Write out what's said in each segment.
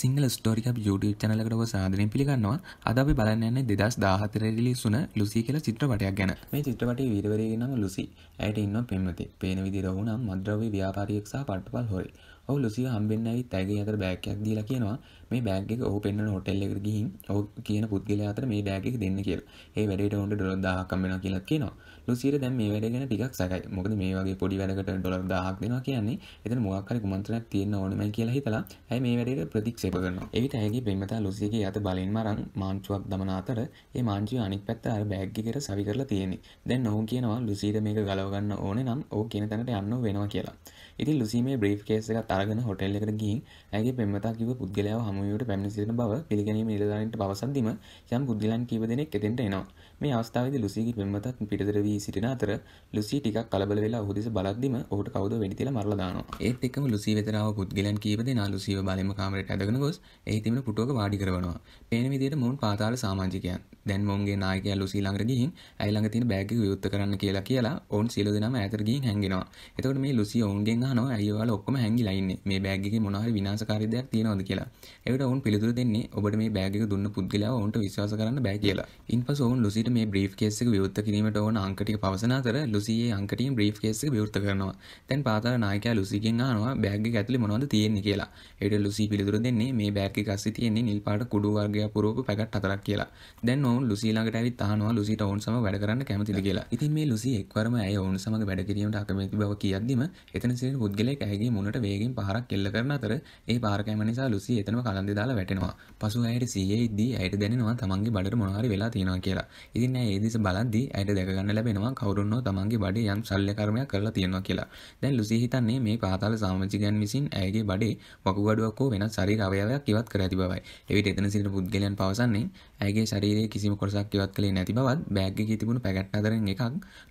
Sinhala ස්ටෝරික YouTube චනලකටව සාදරෙන් පිළිගන්නවා අද අපි බලන්න යන්නේ දෙදස් දාහතරලිසුන ලුසි කියලා චිත්‍රපටයක් ගැන මේ චිත්‍රපටේ වීරවරයෙක් නම් ලුසි ඇයට ඉන්නවා පෙම්වතේ පේන විදිහට වුණා මද්‍රව්‍ය ව්‍යාපාරියෙක් සහ පට්ටපල් හොරේ ඔහු ලුසිය හම්බෙන් ඇවිත් ඇගේ අතර බෑගයක් දීලා කියනවා මේ බෑග් එක ඔහු පෙන්වන හොටෙල් එකට ගිහින් ඔහු කියන පුද්ගලයා අතර මේ බෑග් එක දෙන්න කියලා. ඒ වැඩේට ඔවුන්ට ඩොලර් 1000ක් හම්බ වෙනවා කියලා කියනවා. ලුසියට දැන් මේ වැඩේ ගැන ටිකක් සැකයි. මොකද මේ වගේ පොඩි වැඩකට ඩොලර් 1000ක් දෙනවා කියන්නේ එතන මොකක් හරි කුමන්ත්‍රණයක් තියෙන්න ඕනමයි කියලා හිතලා ඇයි මේ වැඩේට ප්‍රතික්ෂේප කරනවා. එවිට ඇගේ පෙම්වතා ලුසියගේ අත බලෙන් මරන් මාංචුවක් දමන අතර ඒ මාංචුව අනිත් පැත්ත අර බෑග් එකට සවි කරලා තියෙන්නේ. දැන් ඔහු කියනවා ලුසියට මේක ගලව ගන්න ඕනේ නම් ඕක කියන තැනට යන්න වෙනවා කියලා. ඉතින් ලුසි මේ බ්‍රීෆ් කේස් එකත් අරගෙන හොටල් එකට ගින් ඇගේ පෙමතා කිව පුද්ගලයා හමුවට පැමිසිරන බව පිළිගැනීම නිලධාරන්ට පවසන්දිම යම් පුද්ගලන් කීප දෙනෙක් එතෙන්ට එනවා මේ අවස්ථාවද ලුසිගේ පෙමතක් පිටතර වී සිටින අතර ලුසි ටිකක් කලබල වෙලා හුදෙස බලද්දිම ඔහුට කවුද වෙඩිතිල මරලා දානවා ඒත් එක්කම ලුසි වෙතනාව පුද්ගලන් කීප දෙනා ලුසිව බලම කාමරයට ඇදගෙන ගොස් එහි තිබෙන පුටුවක වාඩි කරවනවා පේන විදිහට මොවුන් පාතාල සමාජිකයන් දැන් මොන්ගේ නායක ලුසී ළඟට ගිහින් ඇයි ළඟ තියෙන බෑග් එක විවෘත කරන්න කියලා කියලා ඕන් සියලු දෙනාම ඈතට ගිහින් හැංගෙනවා. එතකොට මේ ලුසී ඕන්ගෙන් අහනවා ඇයි ඔයාලා ඔක්කොම හැංගිලා ඉන්නේ? මේ බෑග් එකේ මොනවා හරි විනාශකාරී දෙයක් තියෙනවද කියලා. ඒකට ඕන් පිළිතුරු දෙන්නේ ඔබට මේ බෑග් එක දුන්න පුද්ගලයා ඕන්ට විශ්වාස කරන්න බෑ කියලා. ඉන්පසු ඕන් ලුසීට මේ බ්‍රීෆ් කේස් එක විවෘත කිරීමට ඕන අංක ටික පවසන අතර ලුසී ඒ අංක ටිකෙන් බ්‍රීෆ් කේස් එක විවෘත කරනවා. දැන් පාතාල නායකයා ලුසීගෙන් අහනවා බෑග් එක ඇතුලේ මොනවද තියෙන්නේ කියලා. ඒකට ලුසී පිළිතුරු දෙන්නේ මේ බෑග් එක අස්සේ තියෙන්නේ නිල් පාට කුඩු වර්ගයක් පුරවපු පැකට් හතරක් කියලා. දැන් ඔවන් ලුසි ළඟට ඇවිත් අහනවා ලුසිට ඔවුන් සම වැඩ කරන්න කැමතිද කියලා. ඉතින් මේ ලුසි එක්වරම ඇය ඔවුන් සමග වැඩ කිරීමට අකමැති බව කියද්දිම එතන සිට පුද්ගලයෙක් ඇයගේ මුණට වේගෙන් පහරක් කෙල්ල කරන අතර ඒ පාර කැම නිසා ලුසි එතනම කලන්දේ දාලා වැටෙනවා. පසු ඇයට සීයේ ඉද්දී ඇයට දැනෙනවා තමන්ගේ බඩට මොනවාරි වෙලා තියෙනවා කියලා. ඉතින් ඇය ඒ දිස බලද්දී ඇයට දැක ගන්න ලැබෙනවා කවුරුන් හෝ තමන්ගේ බඩේ යම් ශල්‍ය කර්මයක් කරලා තියෙනවා කියලා. දැන් ලුසි හිතන්නේ මේ පාතාල සාමාජිකයන් විසින් ඇයගේ බඩේ වකුගඩුවක් හෝ වෙනත් ශරීර අවයවයක් ඉවත් කර ඇති බවයි. එවිට එතන සිට පුද්ගලයන් පවසන්නේ ඇයගේ ශරීරයේ කිසිම කොටසක් ඉවත් කළේ නැති බවත් බෑග් එකේ තිබුණු පැකට් අතරින් එකක්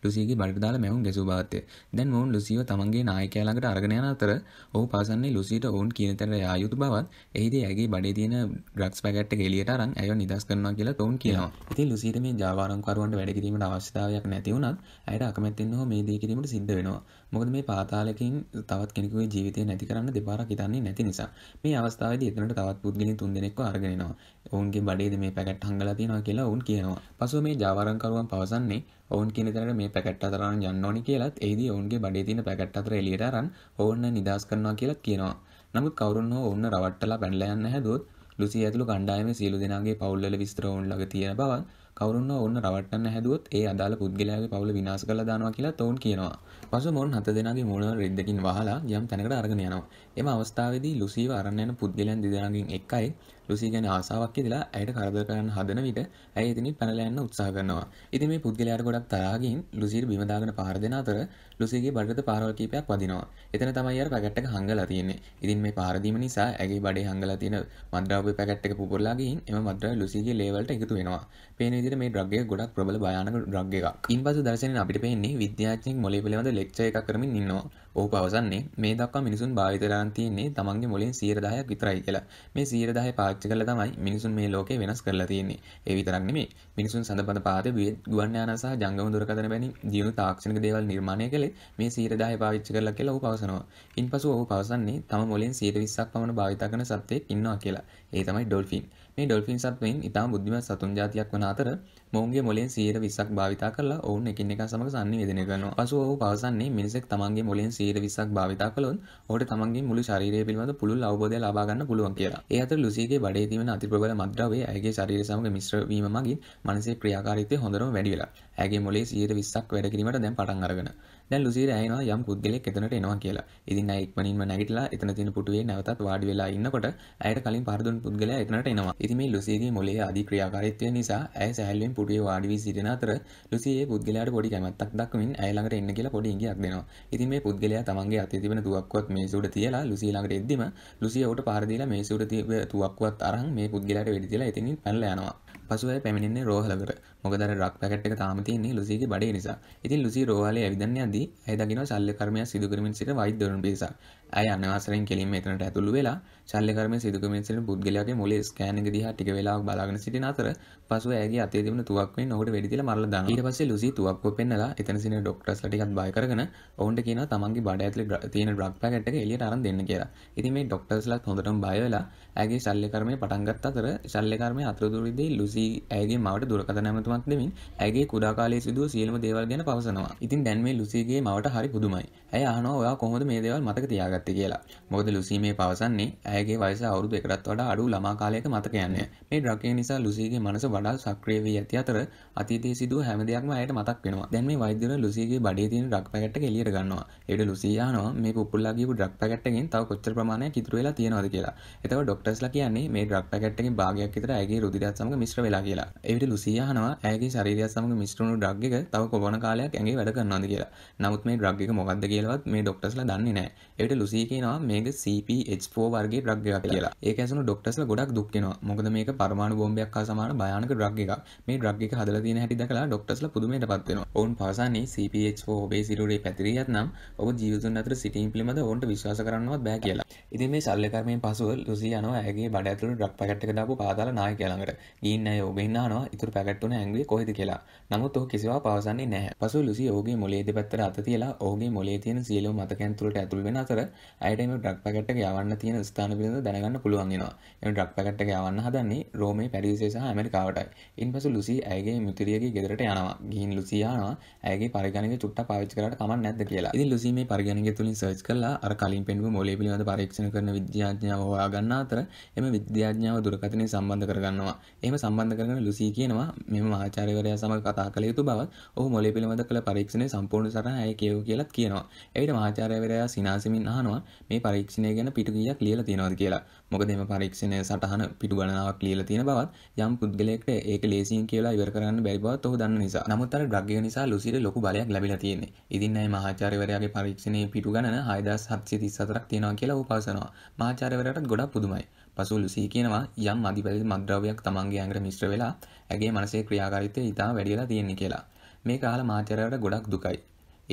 ලුසීගේ බඩට දාලා මැවුම් ගැසූ බවත්ය. දැන් මොවුන් ලුසීව තමන්ගේ නායකයා ළඟට අරගෙන යන අතර ඔහු පසන්නේ ලුසීට ඔවුන් කියන තැනට යා යුතු බවත් එහිදී ඇගේ බඩේ තියෙන ඩ්‍රග්ස් පැකට් එක එළියට අරන් ඇයව නිදහස් කරනවා කියලා ඔවුන් කියනවා. ඉතින් ලුසීට මේ ජාවාරම්කරුවන්ට වැඩ කිරීමට අවශ්‍යතාවයක් නැති වුණත් ඇයට අකමැත්තෙන් හෝ මේ දේ කිරීමට සිද්ධ වෙනවා. මොකද මේ පාතාලකින් තවත් කෙනෙකුගේ ජීවිතය නැති කරන්න දෙපාරක් හිතන්නේ නැති නිසා මේ අවස්ථාවද එතනට තවත් පුද්ගලින් තුන් දෙනෙක්ව අරගෙනවා ඔවුන්ගේ බඩේද මේ පැකට් හංගලා තියෙනවා කියලා ඔවුන් කියනවා පසුව මේ ජාවාරංකරුවන් පවසන්නේ ඔවුන් කෙනෙතරට මේ පැකට් අතරන්න යන්න ඕනි කියලත් ඒද ඔවුන්ගේ බඩේ තින පැකට් අතර එලියට අරන් ඔවුන්න නිදස් කරනවා කියලත් කියනවා නමුත් කවරුන් හෝ ඔන්න රවට්ටලා පැනලයන්න හැදොත් ලුසි ඇතුළු කණ්ඩායම සියලු දෙනාගේ පවුල්ල විස්තර ඔවුන් ළඟ තියෙන බවත් කවුරුන්ව ඔවුන් රවට්ටන්න හැදුවොත් ඒ අදාළ පුද්ගලයාගේ පවුල විනාශ කළා දානවා කියලා තවුන් කියනවා. පසු මොවුන් හත දෙනාගේ මූණ රෙද්දකින් වහලා යම් තැනකට අරගෙන යනවා. එම අවස්ථාවේදී ලුසිව අරන් යන පුද්ගලයන් දෙදෙනාගෙන් එක්කයි රුසි ගැන ආසාාවක් ඉදිලා ඇයට කරද කරන්න හදන විට ඇය ඉතිනි පැනලෑන්න උත්සා කරනවා ඉතින් මේ පුද්ගලයාට ගොඩක් තරාගින් ලුසිට බිමදාගෙන පාර දෙෙන අතර ලුසිගේ බඩට පාරවල් කීපයක් වදිනවා එතන තමයි අර පැකට්ටක හංගලා තියෙන්නේ ඉතින් මේ පාරදීම නිසා ඇගේ බඩේ හංගලා තියෙන මද්‍රාව පැකට්ටක පුරලාගින් එම මද්‍ර ලුසිගේ ලේවලට එකතු වෙනවා පේනදිර මේ ද්‍රග්ය ගොඩක් ප්‍රබල භයානක ද්‍රග්ග එකක් ඉන් පස දර්ශනය අපිට පෙන්නේ විද්‍යාචනය මොලි පිළිබඳ ලෙක්ෂය එකක් කරමින් ඉන්නවා ඔහු පවසන්නේ මේ දක්වා මිනිසුන් භාවිතරන් තියන්නේ තමන්ගේ මොලින් සීරදායක් විතරයි කියලා මේ සීරදාය පාච්ච කළ තමයි මිනිසුන් මේ ලෝකේ වෙනස් කරලා තියන්නේ ඒ විතරක් නෙමේ මිනිසුන් සඳපඳ පාත ගුවන්්‍යාන සහ ජංගම දුරකතන බැනි දියුණු තාක්ෂණක දේවල් නිර්මාණය කළේ මේ සීරදාය පාවිච්ච කරලා කියලා ඔහු පවසනවා ඉන් පසු ඔහු පවසන්නේ තම මොලින් සීට විස්සක් පමණ භාවිතා කරන සත්වයෙක් ඉන්නවා කියලා ඒ තමයි ඩොල්ෆින් මේ ඩොල්ෆින් සත්වයින් ඉතා බුද්ධිම සතුන් ජාතියක් වනා අතර මොවන්ගේ මොලින් සීර විසක් භාවිතා කරලා ඔවුන් එකින් එක සමඟ සන්නිවේදනය කරනවා. පසුව ඔහු පවසන්නේ මිනිසෙක් තමන්ගේ මොලින් සීර විසක් භාවිතා කළොත් ඔහුට තමන්ගේ මුළු ශරීරය පිළිබඳ පුළුල් අවබෝධය ලබා ගන්න පුළුවන් කියලා. ඒ අතර ලුසීගේ බඩේ තිබෙන අතිප්‍රබල මද්‍රව්‍යය ඇයගේ ශරීරය සමඟ මිශ්‍ර වීම මගින් මනසේ ක්‍රියාකාරීත්වය හොඳටම වැඩි වෙලා. ඇයගේ මොලේ 120ක් වැඩ කිරීමට දැන් පටන් අරගෙන. දැන් ලුසිට ඇයනවා යම් පුද්ගලෙක් එතනට එනවා කියලා. ඉතින් අය ඉක්මනින්ම නැගිටලා එතන තියෙන පුටුවේ නැවතත් වාඩි වෙලා ඉන්නකොට ඇයට කලින් පාර දුන් පුද්ගලයා එතනට එනවා. ඉතින් මේ ලුසිගේ මොළයේ අධි ක්‍රියාකාරීත්වය නිසා ඇය සැහැල්ලුවෙන් පුටුවේ වාඩි වී සිටින අතර ලුසි ඒ පුද්ගලයාට පොඩි කැමැත්තක් දක්වමින් ඇය ළඟට එන්න කියලා පොඩි ඉඟියක් දෙනවා. ඉතින් මේ පුද්ගලයා තමන්ගේ අතේ තිබෙන තුවක්කුවක් මේසෙ උඩ තියලා ලුසි ළඟට එද්දිම ලුසි ඔහුට පාර දීලා මේසෙ උඩ තිබෙන තුවක්කුවත් අරන් මේ පුද්ගලයාට වෙඩි තියලා එතනින් පැනලා යනවා. පසුවය පැමිණෙන්නේ රෝහලකට මොකදර රක් පැකට් එක තාම තියන්නේ ලුසිගේ බඩේ නිසා ඉතින් ලුසි රෝහලේ ඇවිදන්න යදී ඇය දකිනවා ශල්‍යකර්මයක් සිදු කරමින් සිට වෛද්‍යවරුන් පිරිසක් ඇය අනවසරයෙන් කෙලින්ම එතනට ඇතුළු වෙලා ශල්‍යකර්මය සිදු කරමින් සිට පුද්ගලයාගේ මොලේ ස්කෑන් එක දිහා ටික වෙලාවක් බලාගෙන සිටින අතර පසුව ඇයගේ අතේ තිබුණ තුවක්කුවෙන් ඔහුට වෙඩි තියලා මරලා දානවා ඊට පස්සේ ලුසි තුවක්කුව පෙන්නලා එතන සිටින ඩොක්ටර්ස්ලා ටිකක් බය කරගෙන ඔවුන්ට කියනවා තමන්ගේ බඩ ඇතුලේ තියෙන ඩ්‍රග් පැකට් එක එළියට අරන් දෙන්න කියලා ඉතින් මේ ඩොක්ටර්ස්ලාත් හොඳටම බය වෙලා ඇගේ ශල්‍යකර්මය පටන් ගත්ත අතර ශල්‍යකර්මය අතුරුදුරදී ලුසි ඇයගේ මවට දුරකථන ඇමතුම සතුටුමත් දෙමින් ඇගේ කුඩාකාලේ සිදුව සියලම දේවල් ගැන පවසනවා. ඉතින් දැන් මේ ලුසිගේ මවට හරි පුදුමයි. ඇය අහනවා ඔයා කොහොමද මේ දේවල් මතක තියාගත්තේ කියලා. මොකද ලුසී මේ පවසන්නේ ඇයගේ වයස අවුරුදු එකටත් වඩා අඩු ළමා කාලයක මතක යන්නේ. මේ ඩ්‍රග් නිසා ලුසීගේ මනස වඩා සක්‍රිය වී ඇති අතර අතීතයේ සිදුව හැම දෙයක්ම ඇයට මතක් වෙනවා. දැන් මේ වෛද්‍යවරු ලුසීගේ බඩේ තියෙන ඩ්‍රග් පැකට් එක එළියට ගන්නවා. ඒකට ලුසී අහනවා මේ පුපුල්ලා ගිහපු ඩ්‍රග් පැකට් එකෙන් තව කොච්චර ප්‍රමාණයක් ඉතුරු වෙලා තියෙනවද කියලා. එතකොට ඩොක්ටර්ස්ලා කියන්නේ මේ ඩ්‍රග් පැකට් එකේ භාගයක් විතර ඇගේ රුධිරයත් සමග මිශ්‍ර වෙලා කියලා. ඒ විදිහට ලුසියා අහනවා ඇගේ ශරීරය සමග මිස්ටරුණු ඩ්‍රග් එක තව කොබන කාලයක් ඇගේ වැඩ කරනවාද කියලා. නමුත් මේ ඩ්‍රග් එක මොකද්ද කියලාවත් මේ ඩොක්ටර්ස්ලා දන්නේ නැහැ. ඒකට ලුසී කියනවා මේක CPH4 වර්ගයේ ඩ්‍රග් එකක් කියලා. ඒක ඇසුණු ඩොක්ටර්ස්ලා ගොඩක් දුක් වෙනවා. මොකද මේක පරමාණු බෝම්බයක් හා සමාන භයානක ඩ්‍රග් එකක්. මේ ඩ්‍රග් එක හදලා තියෙන හැටි දැකලා ඩොක්ටර්ස්ලා පුදුමයටපත් වෙනවා. ඔවුන් පවසන්නේ CPH4 ඔබේ සිරුරේ පැතිරියත් නම් ඔබ ජීවිතුන් අතර සිටීම පිළිබඳ ඔවුන්ට විශ්වාස කරන්නවත් බෑ කියලා. ඉතින් මේ ශල්‍ය කර්මයෙන් පසුව ලුසී යනවා ඇගේ බඩ ඇතුළේ ඩ්‍රග් පැකට් එක දාපු පාතාල නායකයා ළඟට. ගිහින් ඇය ඔබ ඉන්නහනවා ඉතුරු පැකට් තුන ඇඟ හැංගුවේ කොහෙද කියලා නමුත් ඔහ කිසිවා පවසන්නේ නැහැ පසු ලුසි ඔහුගේ මොලේ දෙපැත්තට අත තියලා ඔහුගේ මොලේ තියෙන සියලුම මතකයන් තුළට ඇතුල් වෙන අතර ඇයට මේ ඩ්‍රග් පැකට් එක යවන්න තියෙන ස්ථාන පිළිබඳව දැනගන්න පුළුවන් වෙනවා එම ඩ්‍රග් පැකට් එක යවන්න හදන්නේ රෝමේ පැරිසේ සහ ඇමරිකාවටයි ඉන්පසු ලුසි ඇයගේ මිතුරියගේ ගෙදරට යනවා ගිහින් ලුසි යනවා ඇයගේ පරිගණක චුට්ටක් පාවිච්චි කරලා කමක් නැද්ද කියලා ඉතින් ලුසි මේ පරිගණක තුලින් සර්ච් කරලා අර කලින් පෙන්වපු මොලේ පිළිබඳ පරීක්ෂණ කරන විද්‍යාඥයව හොයාගන්න අතර එම විද්‍යාඥාව දුරකථනය සම්බන්ධ කරගන්නවා එහම සම්බන්ධ කරන ලුසී කියනවා මෙම ආචාරවරයා සමඟ කතා කළ යුතු බවත් ඔහු මොලේ පිළිබඳ කළ පරීක්ෂණය සම්පූර්ණ සටහන ඇය කියව කියලත් කියනවා. එවිට මහාචාර්යවරයා සිනාසෙමින් අහනවා මේ පරීක්ෂණය ගැන පිටු කීයක් ලියලා තියෙනවද කියලා. මොකද මේ පරීක්ෂණය සටහන පිටු ගණනාවක් ලියලා තියෙන බවත් යම් පුද්ගලයෙක්ට ඒක ලේසියෙන් කියලා ඉවර කරන්න බැරි බවත් ඔහු දන්න නිසා. නමුත් අර ඩ්‍රග් එක නිසා ලුසිට ලොකු බලයක් ලැබිලා තියෙන්නේ. ඉතින් අය මහාචාර්යවරයාගේ පරීක්ෂණයේ පිටු ගණන 6734ක් තියෙනවා කියලා ඔහු පවසනවා. මහාචාර්යවරයාටත් ගොඩක් පුදුමයි. පසු ලුසී කියනවා යම් අධිපැලි මද්‍රවයක් තමන්ගේ ඇඟට මිශ්‍ර වෙලා ඇගේ මනසේ ක්‍රියාකාරිතය ඉතා වැඩිලා තියෙන්නේ කියලා මේ කාල මාචරයට ගොඩක් දුකයි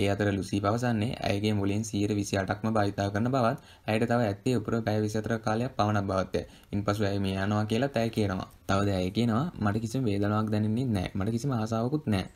ඒ අතර ලුසී පවසන්නේ ඇගේ මුලින් සීර විසි අටක්ම භාවිතා කරන බවත් ඇයට තව ඇත්තේ උපර පැය විසතර කාලයක් පවණක් බවත්ය ඉන් පසු ඇය මේ යනවා කියලා තැයි කියනවා තවද ඇය කියනවා මට කිසිම වේදනාවක් දැනෙන්නේ නෑ මට කිසිම ආසාාවකුත් නෑ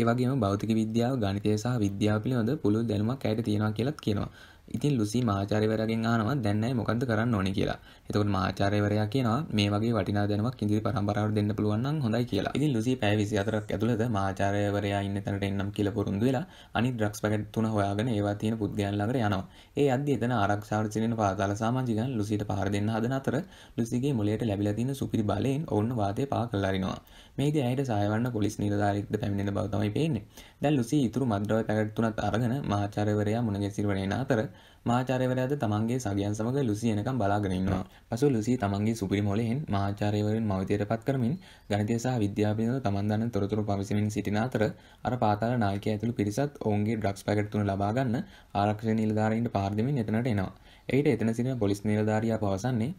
ඒ වගේම භෞතික විද්‍යාව ගණිතය සහ විද්‍යාව පිළිබඳ පුළුල් දැනුමක් ඇයට තියෙනවා කියලත් කියනවා ඉතින් ලුසි මාචාරවරගෙන් ආනවා දැන්නයි මොකද කරන්න ඕනේ කියලා. එතකොට මාචාරවරයා කියනවා මේ වගේ වටිනා දැනුමක් ඉදිරි පරම්පරාවට දෙන්න පුළුවන් නම් හොඳයි කියලා. ඉතින් ලුසි පැය 24ක් ඇතුළත මාචාරවරයා ඉන්න තැනට එන්නම් කියලා පොරොන්දු වෙලා අනිත් ඩ්‍රග්ස් පැකට් තුන හොයාගෙන ඒවා තියෙන පුද්ගලයන් ළඟට යනවා. ඒ යද්දී එතන ආරක්ෂාවට සිටින පාතාල සමාජිකයන් ලුසිට පහර දෙන්න හදන අතර ලුසිගේ මොළයට ලැබිලා තියෙන සුපිරි බලයෙන් ඔවුන් වාතය පහ කරලා අරිනවා. මේදී ඇයට සහාය වන්න පොලිස් නිලධාරීන්ද පැමිණෙන බව තමයි පේන්නේ. දැන් ලුසි ඊතුරු මද්ද්‍රව්‍ය පැකට් තුනත් අරගෙන මාචාරවරයා මුණගැසීමට එන අතර මාචාරයවරයාද තමන්ගේ සගයන් සමඟ ලුසියනකම් බලාගෙනන්නවා පසු ලුසි තමන්ගේ සුපිරි මොලෙහෙන් මාචාරයවරින් මවතයට පත් කරමින් ගණතය සහ විද්‍යාපින තමන්දන්න තොරතුරු පවිසමින් සිටින අතර අර පාතාල නායක ඇතුළු පිරිසත් ඔවුන්ගේ ඩ්‍රක්ස් පැකටතුන ලබාගන්න ආරක්ෂ නිල්ධාරීන්ට පාර්දමින් එතනට එනවා එයිට එතන සිට පොලිස් නිලධාරයා පවසන්නේ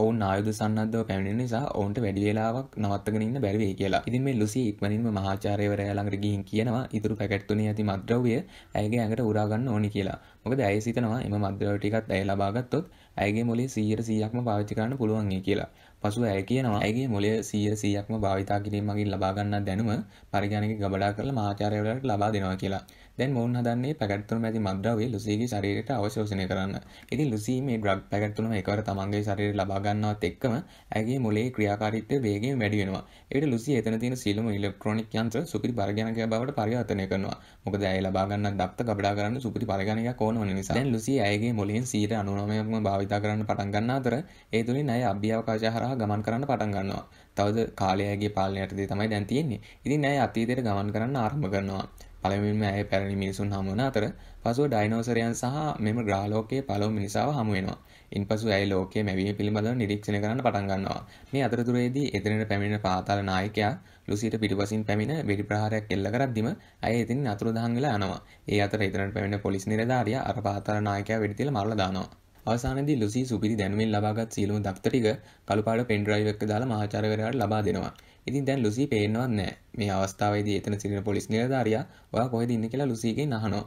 ඔවුන් ආයුධ සන්නද්ධව පැමිණි නිසා ඔවුන්ට වැඩි වෙලාවක් නවත්තගෙන ඉන්න බැරි වෙයි කියලා. ඉතින් මේ ලුසි ඉක්මනින්ම මහාචාර්යවරයා ළඟට ගිහින් කියනවා ඉතුරු පැකට් තුනේ ඇති මද්ද්‍රව්‍ය ඇයගේ ඇඟට උරා ගන්න ඕනි කියලා. මොක දැයි සිතනවා එම මද්‍රවටිකත් ඇය ලබාගත්තොත් ඇගේ මොලේ සීර සීයක්ම භාවිචකරන්න පුළුවන්ගේ කියලා පසු ඇය කියනවා ඇගේ මොලේ සීර සීයක්ම භාවිතා කිරීමගින් ලබාගන්න දැනුම පරිගණක ගබඩා කරල මාචාරයවලට ලබා දෙනවා කියලා දැන් මොවන් හදන්නේ පැකත්තුන ඇති මද්‍රවේ ලුසේගේ ශරීරයට අවශෝෂණය කරන්න ඉතින් ලුසීමේ ඩ්‍රග් පැකත්තුනම එකවර තමන්ගේ ශරීර ලබාගන්නවත් එක්කම ඇගේ මුලේ ක්‍රියාකාරිත්වය වේගේ වැඩිවෙනවා එට ලුසි එතන තියෙන සිලුම ඉලෙක්ට්‍රොනික් යන්ත්‍ර සුපිරි පරිගණක බවට පරිවර්තනය කරනවා මොකද ඇය ලබාගන්න දක්ත ගබඩා කරන්න සුපිරි පරිගණක ඕන නිසා දැන් ලුසි ඇගේ මුලින් සීට අනුනමයක්ම භාවිතා කරන්න පටන් ගන්න අතර ඒ තුළින් අය අභ්‍යවකාශය හරහා ගමන් කරන්න පටන් ගන්නවා තවද කාලයගේ පාලනයටදී තමයි දැන් තියෙන්නේ ඉතින් ඇය අතීතයට ගමන් කරන්න ආරම්භ කරනවා පළමින්ම ඇය පැරණි මිනිසුන් හමුවන අතර පසුව ඩයිනෝසරයන් සහ මෙම ග්‍රාලෝකයේ පලව මිනිසාව හමුවෙනවා ඉන් පසු ඇයි ලෝකයේ මැවීම පිළිබඳව නිරීක්ෂණ කරන්න පටන්ගන්නවා මේ අතරතුරේදී එතනට පැමිණෙන පාතාල නායකයා ලුසිට පිටිපසින් පැමිණ වෙඩි ප්‍රහාරයක් එල්ල කරද්දිම ඇය එතින් අතුරුදහන් වෙලා යනවා ඒ අතර එතනට පැමිණ පොලිස් නිලධාරිය අර පාතාල නායකයා වෙඩි තියලා මරලා දානවා අවසානද ලුසි සුපිරි දැනුමින් ලබාගත් සියලුම දක්ත ටික කළුපාඩ පෙන්ඩ්‍රයිව් එක දාලා මහාචාර්යවරයාට ලබා දෙනවා. ඉතින් දැන් ලුසි පේනවත් නෑ මේ අවස්ථාවේදී එතන සිටින පොලිස් නිලධාරියා ඔයා කොහෙද ඉන්නේ කියලා ලුසිගෙන් අහනවා.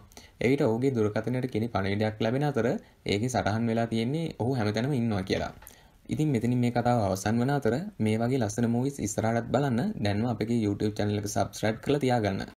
එවිට ඔහුගේ දුරකථනයට කෙනෙක් පණිවිඩයක් ලැබෙන අතර ඒකේ සටහන් වෙලා තියෙන්නේ ඔහු හැමතැනම ඉන්නවා කියලා. ඉතින් මෙතනින් මේ කතාව අවසන් වන අතර මේ වගේ ලස්සන මූවිස් ඉස්සරහටත් බලන්න දැන්ම අපගේ YouTube channel එක subscribe කරලා තියාගන්න.